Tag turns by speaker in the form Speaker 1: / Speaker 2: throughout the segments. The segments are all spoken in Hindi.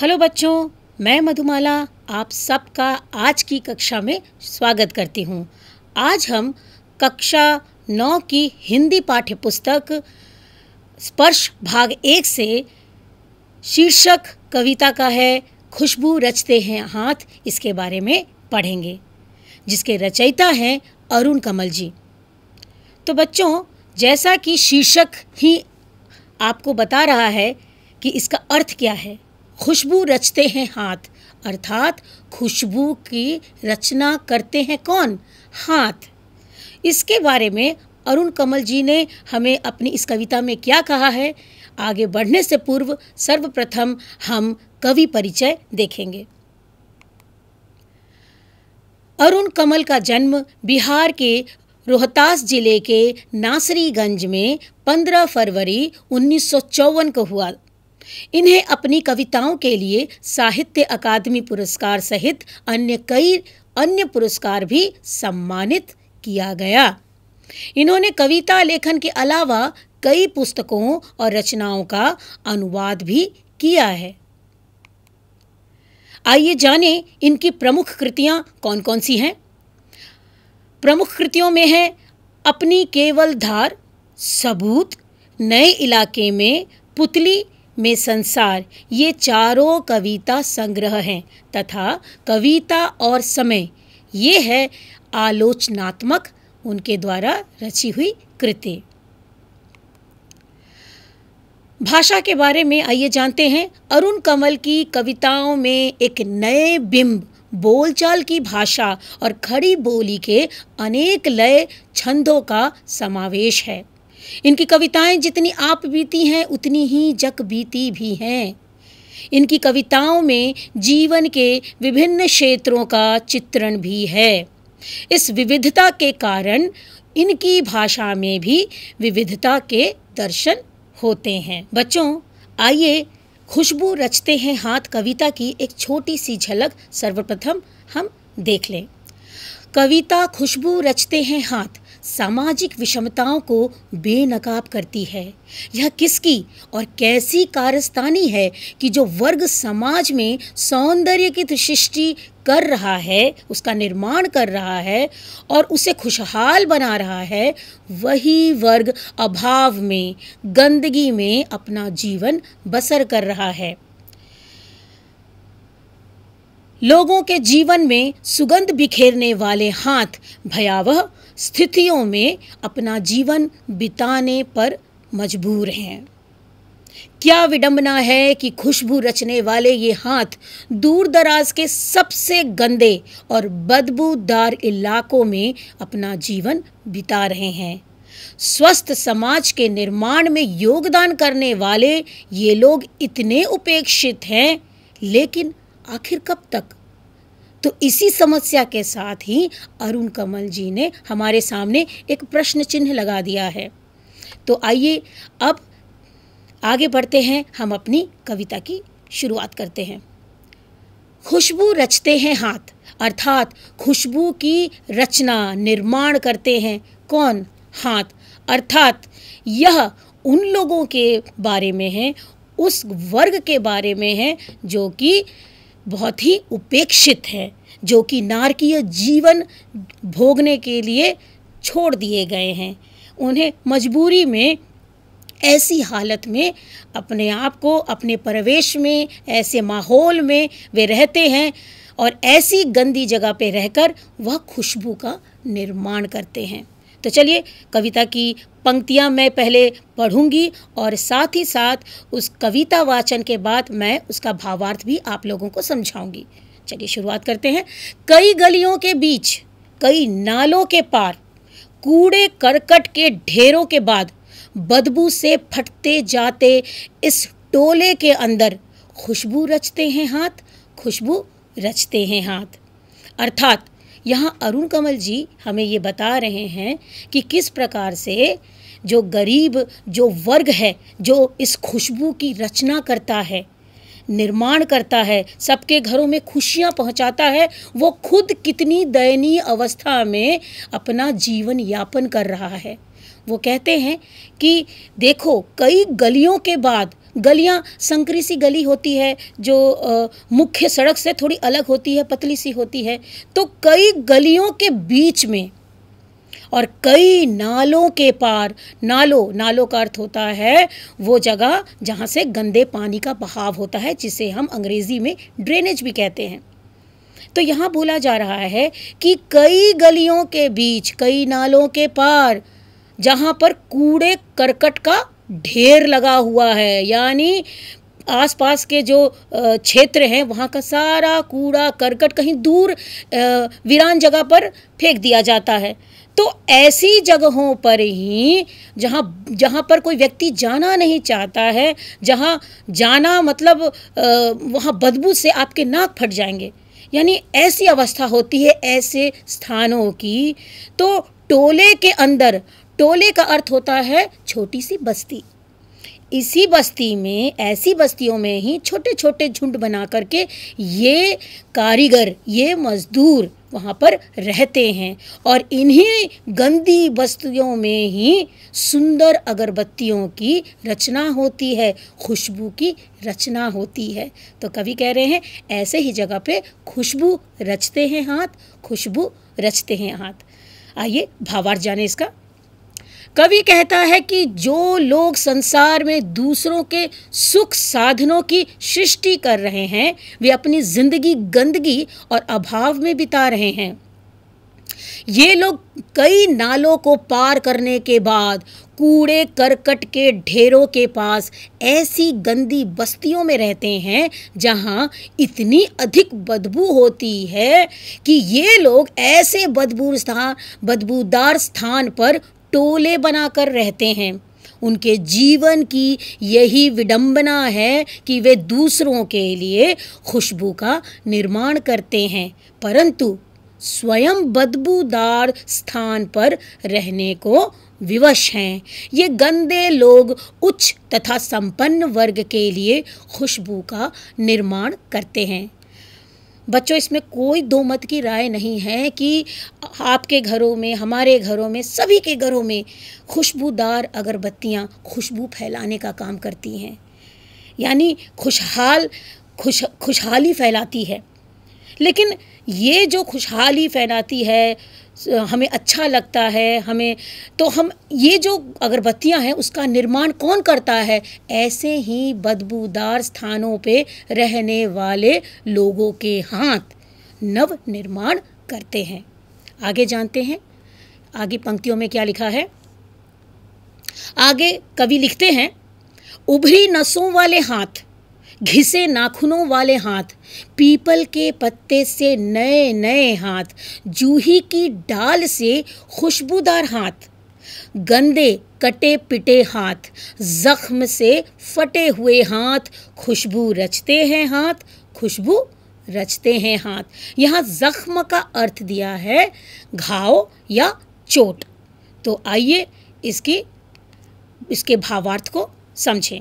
Speaker 1: हेलो बच्चों मैं मधुमाला आप सबका आज की कक्षा में स्वागत करती हूँ आज हम कक्षा नौ की हिंदी पाठ्य पुस्तक स्पर्श भाग एक से शीर्षक कविता का है खुशबू रचते हैं हाथ इसके बारे में पढ़ेंगे जिसके रचयिता हैं अरुण कमल जी तो बच्चों जैसा कि शीर्षक ही आपको बता रहा है कि इसका अर्थ क्या है खुशबू रचते हैं हाथ अर्थात खुशबू की रचना करते हैं कौन हाथ इसके बारे में अरुण कमल जी ने हमें अपनी इस कविता में क्या कहा है आगे बढ़ने से पूर्व सर्वप्रथम हम कवि परिचय देखेंगे अरुण कमल का जन्म बिहार के रोहतास जिले के नासरीगंज में 15 फरवरी उन्नीस को हुआ इन्हें अपनी कविताओं के लिए साहित्य अकादमी पुरस्कार सहित अन्य कई अन्य पुरस्कार भी सम्मानित किया गया इन्होंने कविता लेखन के अलावा कई पुस्तकों और रचनाओं का अनुवाद भी किया है आइए जानें इनकी प्रमुख कृतियां कौन कौन सी हैं प्रमुख कृतियों में है अपनी केवल धार सबूत नए इलाके में पुतली में संसार ये चारों कविता संग्रह हैं तथा कविता और समय ये है आलोचनात्मक उनके द्वारा रची हुई कृति भाषा के बारे में आइए जानते हैं अरुण कमल की कविताओं में एक नए बिंब बोलचाल की भाषा और खड़ी बोली के अनेक लय छंदों का समावेश है इनकी कविताएं जितनी आप बीती हैं उतनी ही जग बीती भी हैं इनकी कविताओं में जीवन के विभिन्न क्षेत्रों का चित्रण भी है इस विविधता के कारण इनकी भाषा में भी विविधता के दर्शन होते हैं बच्चों आइए खुशबू रचते हैं हाथ कविता की एक छोटी सी झलक सर्वप्रथम हम देख लें कविता खुशबू रचते हैं हाथ सामाजिक विषमताओं को बेनकाब करती है यह किसकी और कैसी कारस्तानी है कि जो वर्ग समाज में सौंदर्य की सृष्टि कर रहा है उसका निर्माण कर रहा है और उसे खुशहाल बना रहा है वही वर्ग अभाव में गंदगी में अपना जीवन बसर कर रहा है लोगों के जीवन में सुगंध बिखेरने वाले हाथ भयावह स्थितियों में अपना जीवन बिताने पर मजबूर हैं क्या विडंबना है कि खुशबू रचने वाले ये हाथ दूर दराज के सबसे गंदे और बदबूदार इलाकों में अपना जीवन बिता रहे हैं स्वस्थ समाज के निर्माण में योगदान करने वाले ये लोग इतने उपेक्षित हैं लेकिन आखिर कब तक तो इसी समस्या के साथ ही अरुण कमल जी ने हमारे सामने एक प्रश्न चिन्ह लगा दिया है तो आइए अब आगे बढ़ते हैं हम अपनी कविता की शुरुआत करते हैं खुशबू रचते हैं हाथ अर्थात खुशबू की रचना निर्माण करते हैं कौन हाथ अर्थात यह उन लोगों के बारे में है उस वर्ग के बारे में है जो कि बहुत ही उपेक्षित हैं जो कि नारकीय जीवन भोगने के लिए छोड़ दिए गए हैं उन्हें मजबूरी में ऐसी हालत में अपने आप को अपने परिवेश में ऐसे माहौल में वे रहते हैं और ऐसी गंदी जगह पे रहकर वह खुशबू का निर्माण करते हैं तो चलिए कविता की पंक्तियाँ मैं पहले पढ़ूंगी और साथ ही साथ उस कविता वाचन के बाद मैं उसका भावार्थ भी आप लोगों को समझाऊंगी चलिए शुरुआत करते हैं कई गलियों के बीच कई नालों के पार कूड़े करकट के ढेरों के बाद बदबू से फटते जाते इस टोले के अंदर खुशबू रचते हैं हाथ खुशबू रचते हैं हाथ अर्थात यहाँ अरुण कमल जी हमें ये बता रहे हैं कि किस प्रकार से जो गरीब जो वर्ग है जो इस खुशबू की रचना करता है निर्माण करता है सबके घरों में खुशियाँ पहुँचाता है वो खुद कितनी दयनीय अवस्था में अपना जीवन यापन कर रहा है वो कहते हैं कि देखो कई गलियों के बाद गलियाँ संकरी सी गली होती है जो मुख्य सड़क से थोड़ी अलग होती है पतली सी होती है तो कई गलियों के बीच में और कई नालों के पार नालों नालों का अर्थ होता है वो जगह जहाँ से गंदे पानी का बहाव होता है जिसे हम अंग्रेज़ी में ड्रेनेज भी कहते हैं तो यहाँ बोला जा रहा है कि कई गलियों के बीच कई नालों के पार जहाँ पर कूड़े करकट का ढेर लगा हुआ है यानी आसपास के जो क्षेत्र हैं वहाँ का सारा कूड़ा करकट कहीं दूर वीरान जगह पर फेंक दिया जाता है तो ऐसी जगहों पर ही जहाँ जहाँ पर कोई व्यक्ति जाना नहीं चाहता है जहाँ जाना मतलब वहाँ बदबू से आपके नाक फट जाएंगे यानी ऐसी अवस्था होती है ऐसे स्थानों की तो टोले के अंदर टोले का अर्थ होता है छोटी सी बस्ती इसी बस्ती में ऐसी बस्तियों में ही छोटे छोटे झुंड बना करके ये कारीगर ये मज़दूर वहाँ पर रहते हैं और इन्हीं गंदी बस्तियों में ही सुंदर अगरबत्तियों की रचना होती है खुशबू की रचना होती है तो कवि कह रहे हैं ऐसे ही जगह पे खुशबू रचते हैं हाथ खुशबू रचते हैं हाथ आइए भावार जाने इसका कवि कहता है कि जो लोग संसार में दूसरों के सुख साधनों की सृष्टि कर रहे हैं वे अपनी जिंदगी गंदगी और अभाव में बिता रहे हैं ये लोग कई नालों को पार करने के बाद कूड़े करकट के ढेरों के पास ऐसी गंदी बस्तियों में रहते हैं जहाँ इतनी अधिक बदबू होती है कि ये लोग ऐसे बदबू स्थान बदबूदार स्थान पर टोले बनाकर रहते हैं उनके जीवन की यही विडंबना है कि वे दूसरों के लिए खुशबू का निर्माण करते हैं परंतु स्वयं बदबूदार स्थान पर रहने को विवश हैं ये गंदे लोग उच्च तथा संपन्न वर्ग के लिए खुशबू का निर्माण करते हैं बच्चों इसमें कोई दो मत की राय नहीं है कि आपके घरों में हमारे घरों में सभी के घरों में खुशबूदार अगरबत्तियाँ खुशबू फैलाने का काम करती हैं यानी खुशहाल खुश खुशहाली फैलाती है लेकिन ये जो खुशहाली फैलाती है हमें अच्छा लगता है हमें तो हम ये जो अगरबत्तियाँ हैं उसका निर्माण कौन करता है ऐसे ही बदबूदार स्थानों पे रहने वाले लोगों के हाथ नव निर्माण करते हैं आगे जानते हैं आगे पंक्तियों में क्या लिखा है आगे कवि लिखते हैं उभरी नसों वाले हाथ घिसे नाखूनों वाले हाथ पीपल के पत्ते से नए नए हाथ जूही की डाल से खुशबूदार हाथ गंदे कटे पिटे हाथ जख्म से फटे हुए हाथ खुशबू रचते हैं हाथ खुशबू रचते हैं हाथ यहाँ जख्म का अर्थ दिया है घाव या चोट तो आइए इसकी इसके भावार्थ को समझें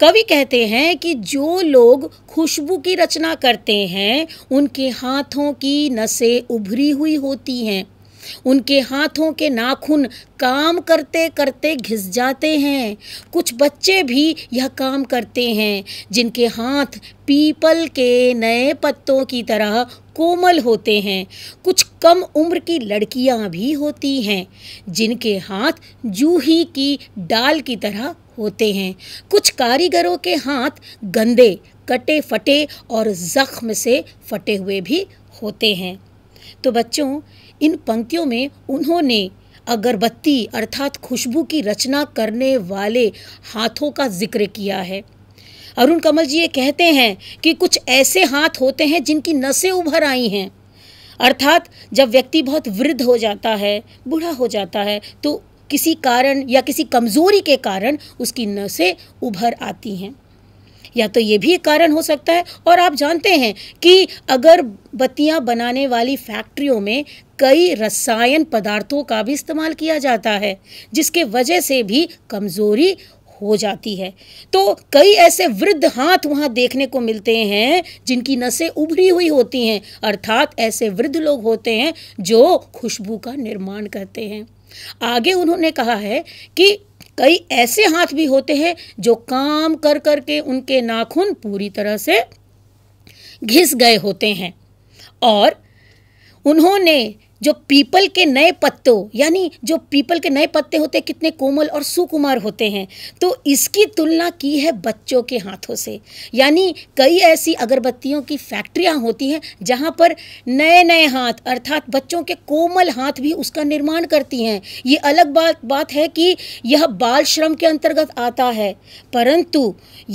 Speaker 1: कवि कहते हैं कि जो लोग खुशबू की रचना करते हैं उनके हाथों की नसें उभरी हुई होती हैं उनके हाथों के नाखून काम करते करते घिस जाते हैं कुछ बच्चे भी यह काम करते हैं जिनके हाथ पीपल के नए पत्तों की तरह कोमल होते हैं कुछ कम उम्र की लड़कियां भी होती हैं जिनके हाथ जूही की डाल की तरह होते हैं कुछ कारीगरों के हाथ गंदे कटे फटे और ज़ख्म से फटे हुए भी होते हैं तो बच्चों इन पंक्तियों में उन्होंने अगरबत्ती अर्थात खुशबू की रचना करने वाले हाथों का जिक्र किया है अरुण कमल जी ये कहते हैं कि कुछ ऐसे हाथ होते हैं जिनकी नसें उभर आई हैं अर्थात जब व्यक्ति बहुत वृद्ध हो जाता है बूढ़ा हो जाता है तो किसी कारण या किसी कमज़ोरी के कारण उसकी नसें उभर आती हैं या तो ये भी एक कारण हो सकता है और आप जानते हैं कि अगर बत्तियां बनाने वाली फैक्ट्रियों में कई रसायन पदार्थों का भी इस्तेमाल किया जाता है जिसके वजह से भी कमज़ोरी हो जाती है तो कई ऐसे वृद्ध हाथ वहाँ देखने को मिलते हैं जिनकी नसें उभरी हुई होती हैं अर्थात ऐसे वृद्ध लोग होते हैं जो खुशबू का निर्माण करते हैं आगे उन्होंने कहा है कि कई ऐसे हाथ भी होते हैं जो काम कर कर के उनके नाखून पूरी तरह से घिस गए होते हैं और उन्होंने जो पीपल के नए पत्तों यानी जो पीपल के नए पत्ते होते हैं कितने कोमल और सुकुमार होते हैं तो इसकी तुलना की है बच्चों के हाथों से यानी कई ऐसी अगरबत्तियों की फैक्ट्रियां होती हैं जहां पर नए नए हाथ अर्थात बच्चों के कोमल हाथ भी उसका निर्माण करती हैं ये अलग बात बात है कि यह बाल श्रम के अंतर्गत आता है परंतु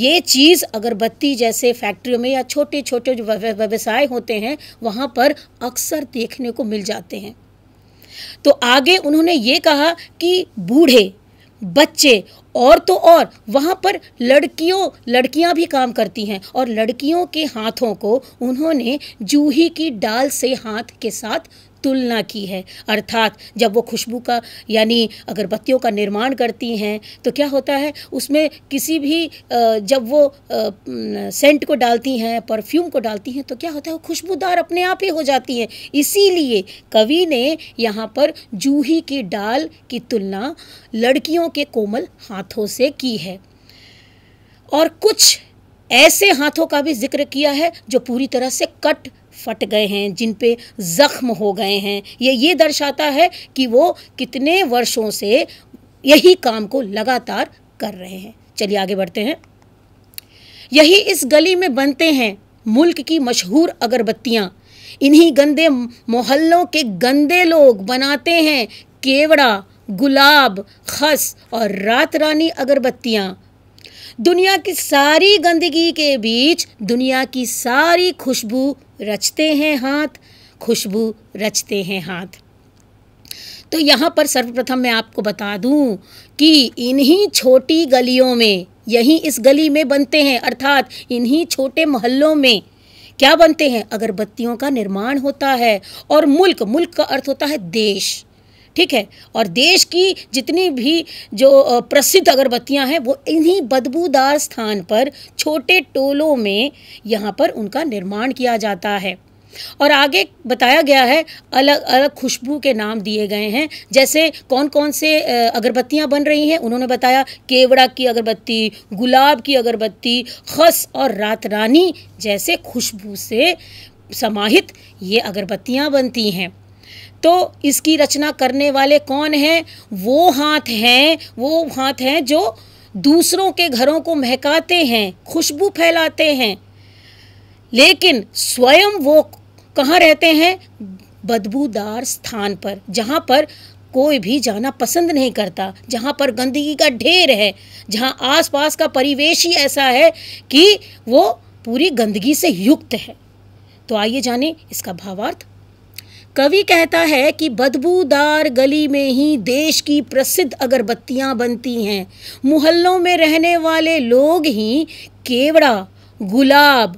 Speaker 1: ये चीज़ अगरबत्ती जैसे फैक्ट्रियों में या छोटे छोटे जो व्यवसाय होते हैं वहाँ पर अक्सर देखने को मिल जाते करते हैं तो आगे उन्होंने ये कहा कि बूढ़े बच्चे और तो और वहाँ पर लड़कियों लड़कियाँ भी काम करती हैं और लड़कियों के हाथों को उन्होंने जूही की डाल से हाथ के साथ तुलना की है अर्थात जब वो खुशबू का यानी अगरबत्तियों का निर्माण करती हैं तो क्या होता है उसमें किसी भी जब वो सेंट को डालती हैं परफ्यूम को डालती हैं तो क्या होता है वो खुशबूदार अपने आप ही हो जाती हैं इसीलिए कवि ने यहाँ पर जूही की डाल की तुलना लड़कियों के कोमल हाथों से की है और कुछ ऐसे हाथों का भी जिक्र किया है जो पूरी तरह से कट फट गए हैं जिन पे ज़ख्म हो गए हैं ये ये दर्शाता है कि वो कितने वर्षों से यही काम को लगातार कर रहे हैं चलिए आगे बढ़ते हैं यही इस गली में बनते हैं मुल्क की मशहूर अगरबत्तियाँ इन्हीं गंदे मोहल्लों के गंदे लोग बनाते हैं केवड़ा गुलाब खस और रात रानी अगरबत्तियाँ दुनिया की सारी गंदगी के बीच दुनिया की सारी खुशबू रचते हैं हाथ खुशबू रचते हैं हाथ तो यहाँ पर सर्वप्रथम मैं आपको बता दूं कि इन्हीं छोटी गलियों में यहीं इस गली में बनते हैं अर्थात इन्हीं छोटे मोहल्लों में क्या बनते हैं अगरबत्तियों का निर्माण होता है और मुल्क मुल्क का अर्थ होता है देश ठीक है और देश की जितनी भी जो प्रसिद्ध अगरबत्तियां हैं वो इन्हीं बदबूदार स्थान पर छोटे टोलों में यहाँ पर उनका निर्माण किया जाता है और आगे बताया गया है अलग अलग खुशबू के नाम दिए गए हैं जैसे कौन कौन से अगरबत्तियाँ बन रही हैं उन्होंने बताया केवड़ा की अगरबत्ती गुलाब की अगरबत्ती खस और रात रानी जैसे खुशबू से समाहित ये अगरबत्तियाँ बनती हैं तो इसकी रचना करने वाले कौन हैं वो हाथ हैं वो हाथ हैं जो दूसरों के घरों को महकाते हैं खुशबू फैलाते हैं लेकिन स्वयं वो कहाँ रहते हैं बदबूदार स्थान पर जहाँ पर कोई भी जाना पसंद नहीं करता जहाँ पर गंदगी का ढेर है जहाँ आसपास का परिवेश ही ऐसा है कि वो पूरी गंदगी से युक्त है तो आइए जाने इसका भावार्थ कवि कहता है कि बदबूदार गली में ही देश की प्रसिद्ध अगरबत्तियाँ बनती हैं मोहल्लों में रहने वाले लोग ही केवड़ा गुलाब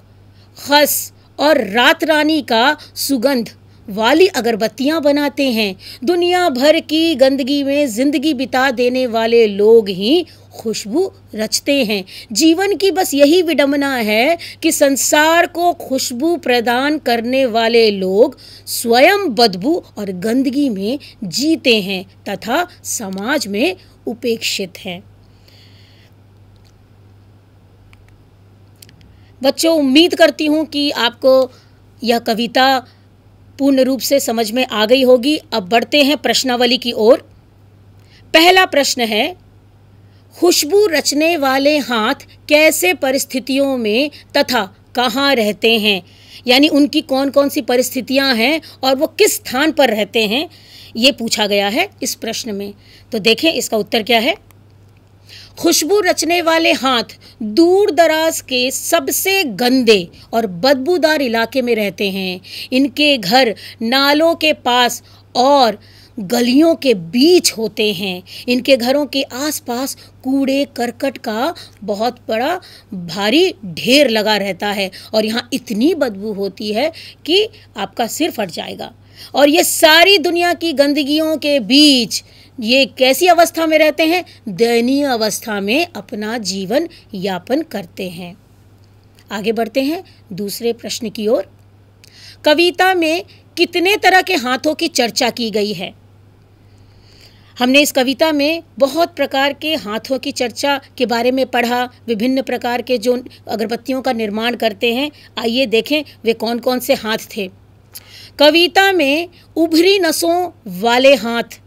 Speaker 1: खस और रात रानी का सुगंध वाली अगरबत्तियां बनाते हैं दुनिया भर की गंदगी में ज़िंदगी बिता देने वाले लोग ही खुशबू रचते हैं जीवन की बस यही विडम्बना है कि संसार को खुशबू प्रदान करने वाले लोग स्वयं बदबू और गंदगी में जीते हैं तथा समाज में उपेक्षित हैं बच्चों उम्मीद करती हूँ कि आपको यह कविता पूर्ण रूप से समझ में आ गई होगी अब बढ़ते हैं प्रश्नावली की ओर पहला प्रश्न है खुशबू रचने वाले हाथ कैसे परिस्थितियों में तथा कहाँ रहते हैं यानी उनकी कौन कौन सी परिस्थितियाँ हैं और वो किस स्थान पर रहते हैं ये पूछा गया है इस प्रश्न में तो देखें इसका उत्तर क्या है खुशबू रचने वाले हाथ दूर दराज के सबसे गंदे और बदबूदार इलाके में रहते हैं इनके घर नालों के पास और गलियों के बीच होते हैं इनके घरों के आसपास कूड़े करकट का बहुत बड़ा भारी ढेर लगा रहता है और यहाँ इतनी बदबू होती है कि आपका सिर फट जाएगा और ये सारी दुनिया की गंदगियों के बीच ये कैसी अवस्था में रहते हैं दयनीय अवस्था में अपना जीवन यापन करते हैं आगे बढ़ते हैं दूसरे प्रश्न की ओर कविता में कितने तरह के हाथों की चर्चा की गई है हमने इस कविता में बहुत प्रकार के हाथों की चर्चा के बारे में पढ़ा विभिन्न प्रकार के जो अगरबत्तियों का निर्माण करते हैं आइए देखें वे कौन कौन से हाथ थे कविता में उभरी नसों वाले हाथ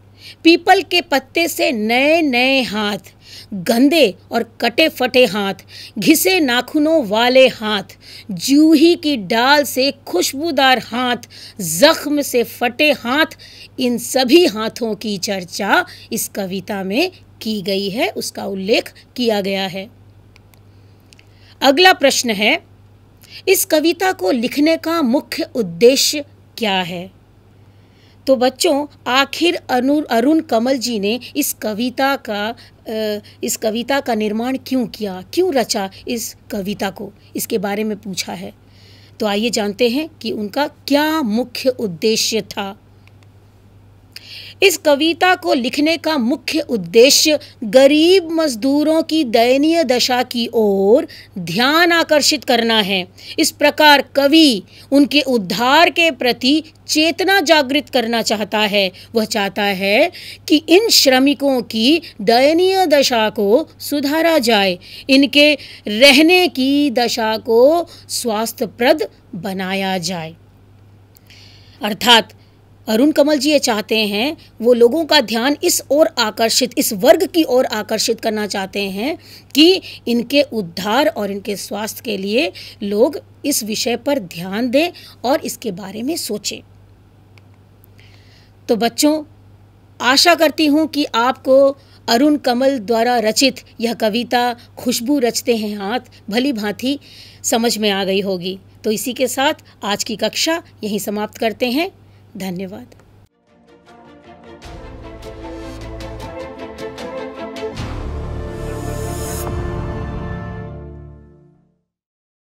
Speaker 1: पीपल के पत्ते से नए नए हाथ गंदे और कटे फटे हाथ घिसे नाखूनों वाले हाथ जूही की डाल से खुशबूदार हाथ जख्म से फटे हाथ इन सभी हाथों की चर्चा इस कविता में की गई है उसका उल्लेख किया गया है अगला प्रश्न है इस कविता को लिखने का मुख्य उद्देश्य क्या है तो बच्चों आखिर अनु अरुण कमल जी ने इस कविता का इस कविता का निर्माण क्यों किया क्यों रचा इस कविता को इसके बारे में पूछा है तो आइए जानते हैं कि उनका क्या मुख्य उद्देश्य था इस कविता को लिखने का मुख्य उद्देश्य गरीब मजदूरों की दयनीय दशा की ओर ध्यान आकर्षित करना है इस प्रकार कवि उनके उद्धार के प्रति चेतना जागृत करना चाहता है वह चाहता है कि इन श्रमिकों की दयनीय दशा को सुधारा जाए इनके रहने की दशा को स्वास्थ्यप्रद बनाया जाए अर्थात अरुण कमल जी ये चाहते हैं वो लोगों का ध्यान इस ओर आकर्षित इस वर्ग की ओर आकर्षित करना चाहते हैं कि इनके उद्धार और इनके स्वास्थ्य के लिए लोग इस विषय पर ध्यान दें और इसके बारे में सोचें तो बच्चों आशा करती हूँ कि आपको अरुण कमल द्वारा रचित यह कविता खुशबू रचते हैं हाथ भली भांति समझ में आ गई होगी तो इसी के साथ आज की कक्षा यहीं समाप्त करते हैं धन्यवाद